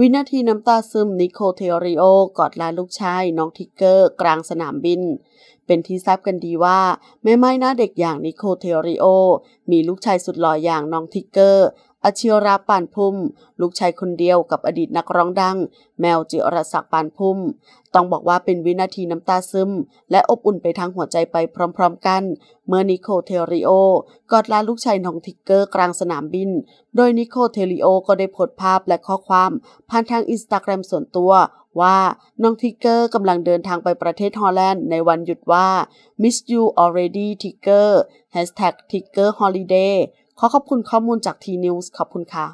วินาทีน้ำตาซึมนิโคเทอริโอ กอดลาลูกชายน้องทิกเกอร์กลางสนามบิน เป็นที่ทราบกันดีว่า แม่ไม้หน้าเด็กอย่างนิโคเทอริโอ มีลูกชายสุดหล่ออย่างน้องทิกเกอร์อาชิราปานพุ่ม ลูกชายคนเดียวกับอดีตนักร้องดัง แมวจิรศักดิ์ปานพุ่ม ต้องบอกว่าเป็นวินาทีน้ำตาซึม และอบอุ่นไปทั้งหัวใจไปพร้อมๆกันเมื่อนิโคเทริโอกอดลาลูกชายน้องทิกเกอร์กลางสนามบิน โดยนิโคเทริโอก็ได้โพสต์ภาพและข้อความ ผ่านทางอินสตาแกรมส่วนตัวว่าน้องทิกเกอร์กำลังเดินทางไปประเทศฮอลแลนด์ในวันหยุดว่า miss you already ทิกเกอร์ t i g g e r holiday ขอขอบคุณข้อมูลจากทีนิวส์ขอบคุณค่ะ